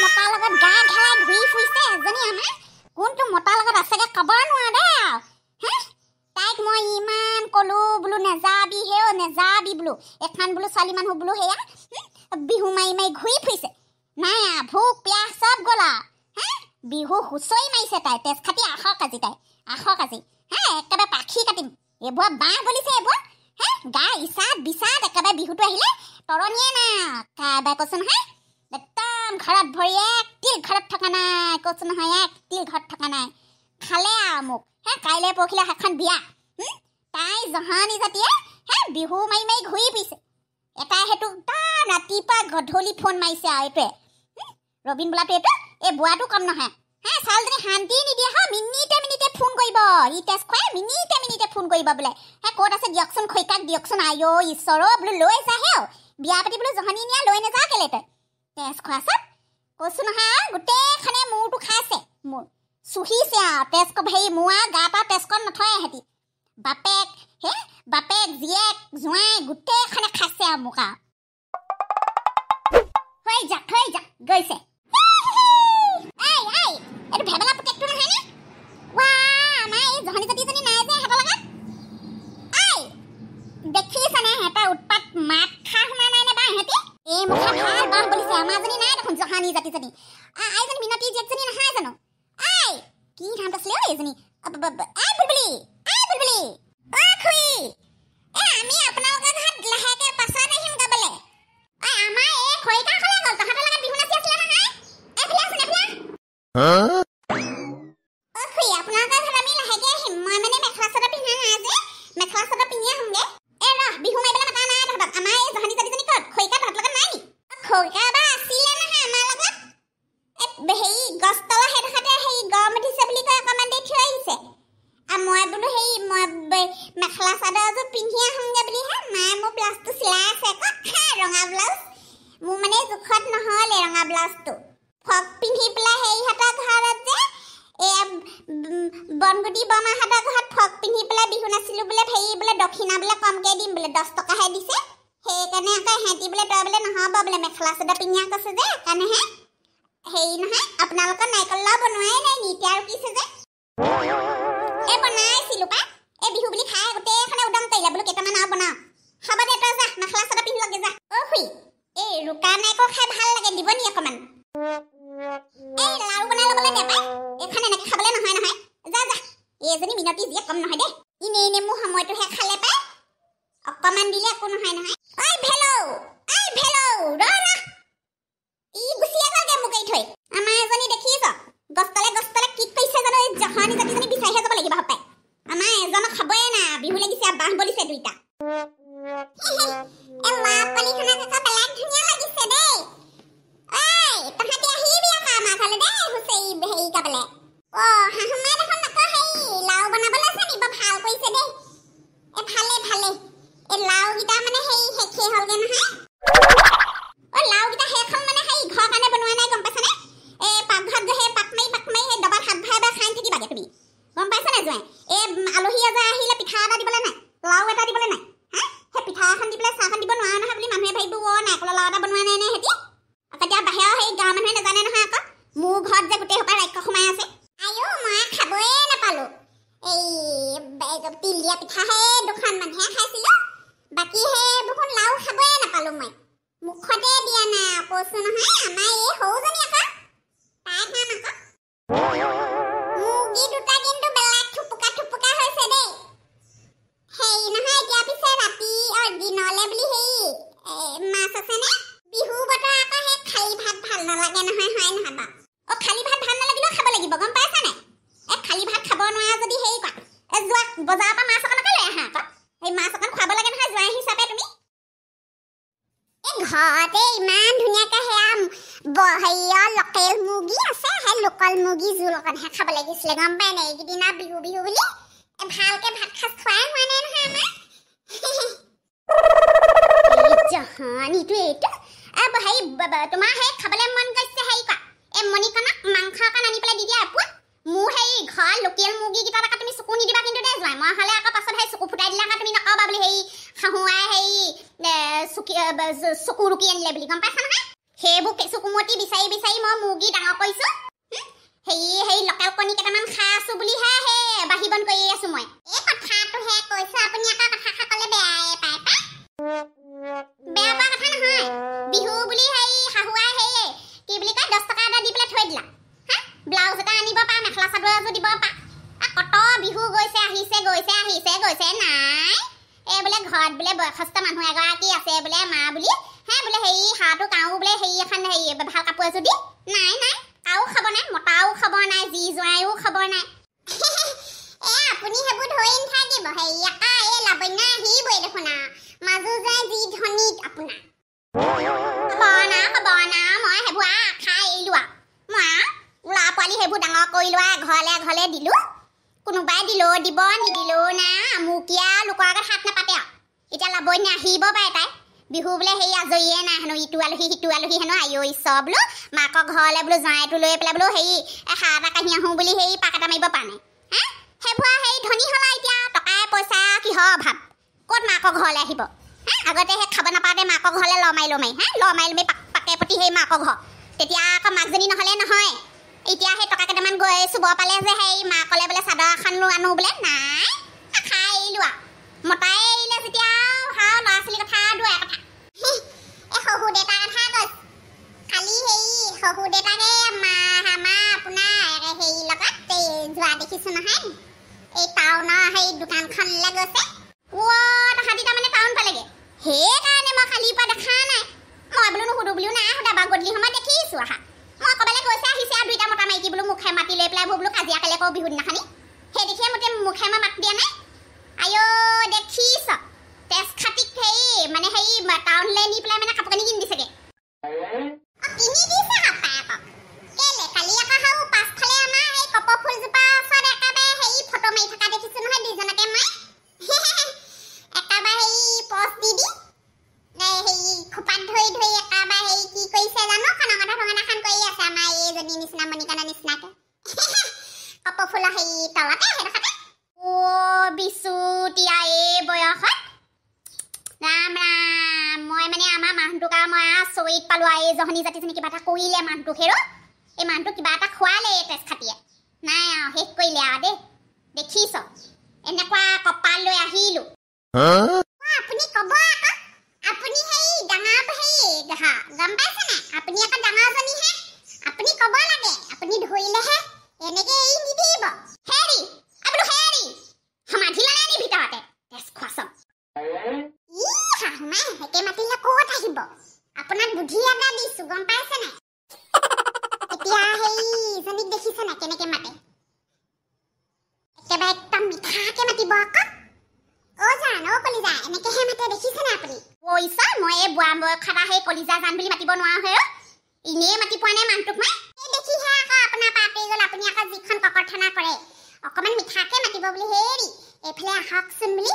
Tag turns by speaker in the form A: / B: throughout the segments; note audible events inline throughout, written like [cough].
A: কোনটো মতাৰ লগত গা ঢালাই ঘূৰি ফুৰিছে এজনী আমাৰ কোনটো মতাৰ লগত আছেগে ক'বই নোৱাৰ দে তাইক মই ইমান ক'লো বোলো নেযাবি হেও নেযাবি বোলো এখন বোলো ছোৱালী মানুহ বোলো সেয়া বিহু মাৰি মাৰি ঘূৰি ফুৰিছে নাই ভোক পিয়াহ চব গ'ল হে বিহু হুঁচৰি মাৰিছে তাই তেজ খাতি আখক আজি তাই আখক আজি হে একেবাৰে পাখি কাটিম এইবোৰ বাঁহ বলিছে এইবোৰ হে গা ইচাদ বিচাদ একেবাৰে বিহুটো আহিলে তৰণিয়ে না কাৰবাৰ কচোন হা কাম খাৰাপ ভৰি এক তিল ঘৰত থকা নাই কচু নহয় এক তিল ঘৰত থকা নাই খালে আৰু মোক হে কাইলে পৰখিলে এখন বিয়া তাই জহানী জাতিয়ে হে বিহু মাৰি মাৰি ঘূৰি পিছে এটাই সেইটো তাৰ ৰাতিপুৱা গধূলি ফোন মাৰিছে আৰু এইটোৱে ৰবীন বোলাটো এইটো এ বোৱাটো কম নহয় হে ছোৱালীজনী শান্তি নিদিয়ে হা মিনিটে মিনিটে ফোন কৰিব ই টেষ্ট খুৱাই মিনিটে মিনিটে ফোন কৰিব বোলে হে ক'ত আছে দিয়কচোন খৰিকাক দিয়কচোন আইঅ' ঈশ্বৰ বোলো লৈ যাহে আৰু বিয়া পাতি বোলো জহানী নিয়া লৈ নাযাওঁ কেলে তই তেজ খোৱা চাপ কৈছোঁ নহয় গোটেইখনে মূৰটো খাইছে মোৰ চুহিছে আৰু তেজকণ হেৰি মোৱা গা পা তেজকণ নথয় সিহঁতি বাপেক হে বাপেক জীয়েক জোঁৱাই গোটেইখনে খাইছে আৰু মোক আৰু যা থৈ যা গৈছে দেখিছানে সিহঁতৰ উৎপাত মাত খা শুনা নাই साठी साठी ৰঙা ব্লাউজ মোৰ মানে জোখত নহ'ল এই ৰঙা ব্লাউজটো ফ্ৰক পিন্ধি পেলাই সেইহঁতৰ ঘৰত যে এই বনগুটি বমাহঁতৰ ঘৰত ফ্ৰক পিন্ধি পেলাই বিহু নাছিলোঁ বোলে হেৰি বোলে দক্ষিণা বোলে কমকৈ দিম বোলে দহ টকাহে দিছে সেইকাৰণে আকৌ সিহঁতি বোলে তই বোলে নহ'ব বোলে মেখেলা চাদৰ পিন্ধিয়া কৈছে যে সেইকাৰণেহে হেৰি নহয় আপোনালোকৰ নাৰিকলৰ বনোৱাই নাই নীতি আৰু কিছে যে অকণমান দিলে একো নহয় নহয় ঐ ভেলো ঐ ভেলো ৰ না ই গুচি আহগে মোক এই থৈ আমাৰ এজনী দেখিছ গছতলে গছতলে কি কৰিছে জানো এই জহানী জাতিজনী বিচাৰিহে যাব লাগিব হপাই আমাৰ এজন খাবয়ে না বিহু লাগিছে বাঁহ বলিছে দুইটা এ মা পলিখনা কাকা পেলাক ধুনীয়া লাগিছে দেই ঐ তহঁতি আহি বজাৰৰ পৰা মাছ অকণকে লৈ আহা আকৌ সেই মাছ অকণ খোৱাব লাগে নহয় জোৱাই হিচাপে তুমি এই ঘৰতে ইমান ধুনীয়াকে সেয়া হেৰিয়ৰ লোকেল মুৰ্গী আছে সেই লোকেল মুৰ্গী জোল অকণহে খাব লাগিছিলে গম পাই নাই এইকেইদিনা বিহু বিহু বুলি ভালকে ভাত সাজ খোৱাই হোৱা নাই নহয় আমাৰ এইটো এইটো হেৰি তোমাৰ সেই খাবলৈ মন গৈছে হেৰি কোৱা এই মণিকণক মাংস অকণ আনি পেলাই দি দিয়া আপু মোৰ হেৰি ঘৰ লোকেল মুৰ্গী কেইটা আকৌ তুমি চকু নিদিবা কিন্তু দেই জোৱাই মই হ'লে আকৌ পাছত সেই চকু ফুটাই দিলে আকৌ তুমি নকবা বুলি হেৰি হাঁহুৱাই হেৰি চকী চকু ৰুকি আনিলে বুলি গম পাইছা নহয় সেইবোৰ কেঁচু কুমতি বিচাৰি বিচাৰি মই মুৰ্গী ডাঙৰ কৰিছোঁ হেৰি হেৰি লোকেল কণী কেইটামান খাই আছোঁ বুলিহে সেই বাঢ়িব ভাল কাপোৰ এযোৰ দি নাই নাই কাও খাব নাই মতাও খাব নাই যি জোঁৱাইও খাব নাই [laughs] আপুনি সেইবোৰ ধৰি নাথাকিব হেৰিয়া এই লাবণ্য আহিবই দেখোন মাজু যায় যি কোনোবাই দিলেও দিব নিদিলেও না মোকীয়া লোকৰ হাত নাপাতে আৰু এতিয়া লাবণ্য আহিব পাৰে তাই বিহু বোলে সেই আজৰিয়ে নাই হেনো ইটো আলহী সিটো আলহী হেনো আইঅ ঈশ্বৰ বোলো মাকৰ ঘৰলৈ বোলো জোঁৱাইটো লৈ পেলাই বোলো হেৰি হাঁহ এটা কাঢ়ি আহোঁ বুলি সেই পাক এটা মাৰিব পাৰে সেইবোৰ সেই ধনী হ'লা এতিয়া টকাই পইচা কিহৰ অভাৱ ক'ত মাকৰ ঘৰলৈ আহিব হে আগতে সেই খাব নাপাওঁতে মাকৰ ঘৰলৈ ল মাৰি ল মাৰি হে ল মাৰি লমি পাকে প্ৰতি সেই মাকৰ ঘৰ তেতিয়া আকৌ মাকজনী নহ'লে নহয় এতিয়া সেই টকা কেইটামান গৈ চুব পালে যে সেই মাকলৈ বোলে চাদৰ এখন লোৱা আনো বোলে নাই খাই এৰিলোঁ আৰু মতাই এৰিলে যেতিয়া আৰু ল'ৰা ছোৱালীৰ কথা দুৱাই কথা সৰু দেউতাৰ কথা কৈছে কালি হেৰি সৰু দেউতাকে মাহ আমাৰ আপোনাৰ হেৰি লগত এই যোৱা দেখিছো নহয় এই টাউনৰ সেই দোকানখনলৈ গৈছে তথাপি তাৰমানে টাউন পালেগৈ সেইকাৰণে মই কালিৰ পৰা দেখা নাই মই বোলো নুসুধো বুলিও নাই সোধা বা গধূলি সময়ত দেখিছোঁ আহা মই ক'বলৈ গৈছে আহিছে আৰু দুইটা মতা মাইকী বোলো মুখে মাতি লৈ পেলাই বোলো কাজিয়া কালে কওঁ বিহু দিনাখনি সেই দেখিয়ে মোতে মুখে মই মাত দিয়া নাই আইঅ' দেখিছ তেজ খাটিক মানে হেৰি টাউনলৈ নি পেলাই মানে কাপোৰ কানি কিনি দিছেগে কপৌ ফুলৰ সেই তলতে সেইডোখৰতে অ' বিচুতীয়া এই বয়সত ৰাম ৰাম মই মানে আমাৰ মানুহটোৰ কাৰণে মই আৰু চৰিত পালোঁ আৰু এই জহনী জাতিজনী কিবা এটা কৰিলে মানুহটোক হেৰু এই মানুহটো কিবা এটা খোৱালে এই তেজ খাতিয়ে নাই আৰু শেষ কৰিলে আৰু দেই দেখিছ এনেকুৱা কপাল লৈ আহিলোঁ দেখিছে নাই কেনেকৈ মাতে একেবাৰে একদম মিঠাকৈ মাতিব আকৌ অ' জান অ' কলিজা এনেকৈহে মাতে দেখিছে নাই আপুনি ঐ ছাৰ মই এই বুঢ়া বয়সাৰা সেই কলিজা যান বুলি মাতিব নোৱাৰো হে ইনেই মাতি পোৱা নাই মানুহটোক মই এই দেখিহে আকৌ আপোনাৰ পাতে গ'ল আপুনি আকৌ যিখন কপৰথানা কৰে অকণমান মিঠাকৈ মাতিব বুলি হেৰি এইফালে আহকচোন বুলি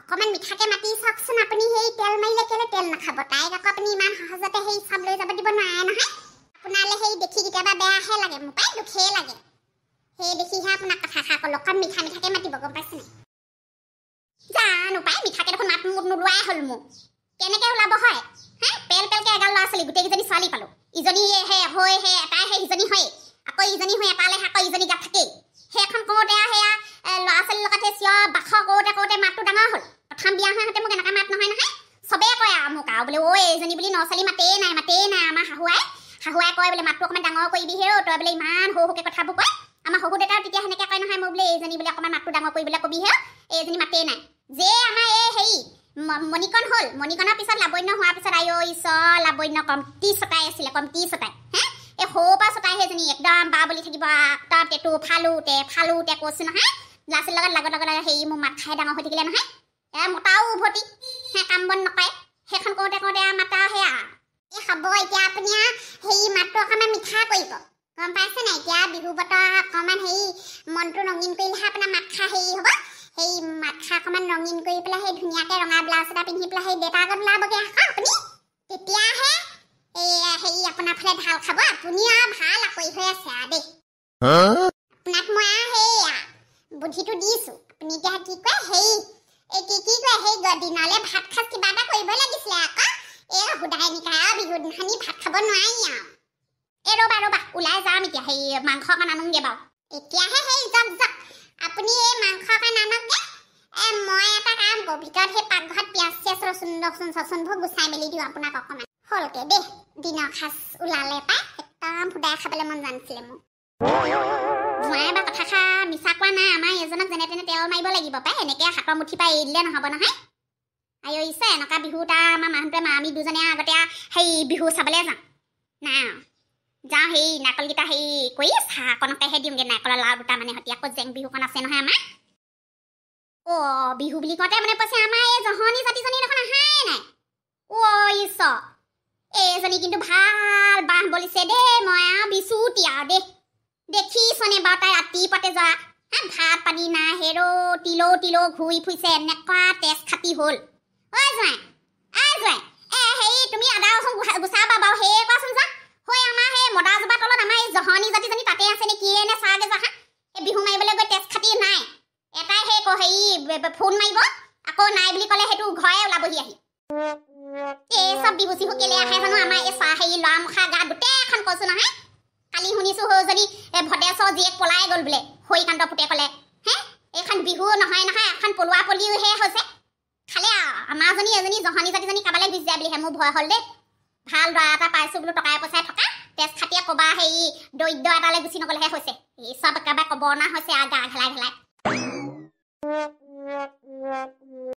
A: অকণমান মিঠাকৈ মাতি চাওকচোন আপুনি সেই তেল মাৰিলে কেলৈ তেল নাখাব তাইক আকৌ আপুনি ইমান সহজতে সেই চাপ লৈ যাব দিব নোৱাৰে নহয় শুনালে সেই দেখি কেতিয়াবা বেয়াহে লাগে মোক পাই দুখেই লাগে সেই দেখিহে আপোনাক কথা খা ক'লো কাৰণ মিঠা মিঠাকে মাতিব গম পাইছে নাই জানো পাই মিঠাকে দেখোন মাত মোক নোলোৱাই হ'ল মোক কেনেকে ওলাব হয় হা পেল পেলকে এগাল ল'ৰা ছোৱালী গোটেইকেইজনী ছোৱালী পালো ইজনী হে হৈ হে এটাই হে সিজনী হয়েই আকৌ ইজনী হৈ এপালে আকৌ ইজনী গা থাকেই সেইখন কৰোঁতে আৰু সেয়া ল'ৰা ছোৱালীৰ লগতে চিঞৰ বাস কৰোঁতে কৰোঁতে মাতটো ডাঙৰ হ'ল প্ৰথম বিয়া হৈ সিহঁতে মোক এনেকৈ মাত নহয় নহয় চবেই কয় আৰু মোক আৰু বোলে অ' এইজনী বুলি ল'ৰা ছোৱালী মাতেই নাই মাতেই নাই আমাৰ শাহুৱাই শাহুৱাই কয় বোলে মাতটো অকণমান ডাঙৰ কৰিবি হে তই বোলে ইমান সৰু সৰুকৈ কথাবোৰ কয় আমাৰ সৰু দেউতাও তেতিয়া সেনেকৈ কয় নহয় মই বোলে এইজনী বোলে অকণমান মাতটো ডাঙৰ কৰিবলৈ কবিহে এইজনী মাতেই নাই যে আমাৰ এই হেৰি মণিকণ হ'ল মণিকণৰ পিছত লাবণ্য হোৱাৰ পিছত আইঅ ঈশ্বৰ লাবণ্য কমটি চটাই আছিলে কমটি চটাই হে এই সৰুৰ পৰা চটাই সেইজনী একদম বা বুলি থাকিব ফালো তে ফালো তে কৈছোঁ নহয় ল'ৰা ছোৱালীৰ লগত লগত লগত হেৰি মোৰ মাত খাই ডাঙৰ হৈ থাকিলে নহয় এ মতাও উভতি হে কাম বন নকৰে সেইখন কৰোঁতে কওঁতে আৰু মাতা সেয়া হ'ব এতিয়া আপুনি সেই মাতটো অকণমান মিঠা কৰিব গম পাইছে নাই এতিয়া বিহু বতৰ অকণমান সেই মনটো ৰঙীন কৰিলেহে আপোনাৰ মাথা হেৰি হ'ব সেই মাথা অকণমান ৰঙীন কৰি পেলাই সেই ধুনীয়াকৈ ৰঙা ব্লাউজ এটা পিন্ধি পেলাই সেই দেউতাৰ আগত ওলাবগৈ আকৌ আপুনি তেতিয়াহে এই হেৰি আপোনাৰ ফালে ভাল খাব আপুনি আৰু ভাল আকৌ হৈ আছে আৰু দেই আপোনাক মই আৰু সেয়া বুদ্ধিটো দিছোঁ আপুনি এতিয়া কি কয় সেই এই কি কি কয় সেই দিনলৈ ভাত খাচ কিবা এটা কৰিব লাগিছিলে আকৌ এই সোধাই নিকা বিহু দিনাখনি ভাত খাব নোৱাৰি আৰু এই ৰ'বা ৰ'বা ওলাই যাম এতিয়া সেই মাংস অকণ আনোগৈ বাৰু এতিয়াহে সেই যাওক যাওক আপুনি এই মাংস অকণ আনকগৈ মই এটা কাম কৰোঁ ভিতৰত সেই পাকঘৰত পিঁয়াজ চিয়াজ ৰচুন ৰচুন চচুনবোৰ গুচাই মেলি দিওঁ আপোনাক অকণমান হ'লকে দেহ দিনৰ সাজ ওলালে পাই একদম সোধাই খাবলৈ মন জানিছিলে মোক ভুৱাই বা কথা খা মিছা কোৱা নাই আমাৰ এজনক যেনে তেনে তেল মাৰিব লাগিব পাই এনেকৈ হাতৰ মুঠি পাই এৰি দিলে নহ'ব নহয় আই এনেকুৱা বিহু তাৰ আমাৰ মানুহটোৱে মা আমি দুজনীয়ে আগতে হেৰি বিহু চাবলৈ যাওঁ নাই যাওঁ সেই নাৰিকলকেইটা হেৰি কৰি চাহ অকণকেহে দিওঁগৈ নাৰিকলৰ লাড়ু দুটা মানে সৈতে আকৌ জেং বিহুকণ আছে নহয় আমাৰ অ' বিহু বুলি কওঁতে মানে পইচা আমাৰ এই জহনী জাতিজনী দেখোন অহাই নাই অ' এইজনী কিন্তু ভাল বাঁহ বলিছে দেই মই আৰু বিচুতি আৰু দেই দেখিছনে বাৰু তাই ৰাতি পাতে যোৱা হা ভাত পানী নাই হেৰৌ তিলৌ তিলৌ ঘূৰি ফুৰিছে এনেকুৱা তেজ খাতি হ'ল 为什么？为什么？哎嘿，对面阿达送古古沙包包黑瓜是不是？会阿妈嘿，莫打是把到了阿妈一直喊你，咋地咋地打电话你接呢啥个子哈？哎，比方买不了个电视卡的奶，哎，再嘿个嘿，不不，喷买不？阿哥奶不哩，过来嘿都快要拉不起来。এই চব বিহু চিহু কেলে আহে জানো আমাৰ এই চাহ হেৰি ল'ৰা মুখা গা গোটেইখন কৈছোঁ নহয় কালি শুনিছোঁ সৌজনী এই ভদেশ্বৰ জীয়েক পলাই গ'ল বোলে হৰিকান্ত পুতে ক'লে হে এইখন বিহু নহয় নহয় এখন পলোৱা পলিওহে হৈছে খালে আৰু আমাৰজনী এজনী জহানী জাতিজনী কাবালৈ গুচি যায় বুলিহে মোৰ ভয় হ'ল দেই ভাল ল'ৰা এটা পাইছোঁ বোলো টকাই পইচাই থকা তেজ খাতিয়ে ক'বা হেৰি দৰিদ্ৰ এটালে গুচি নগ'লেহে হৈছে এই চব একেবাৰে ক'ব অনা হৈছে আৰু গা ঘেলাই ঘেলাই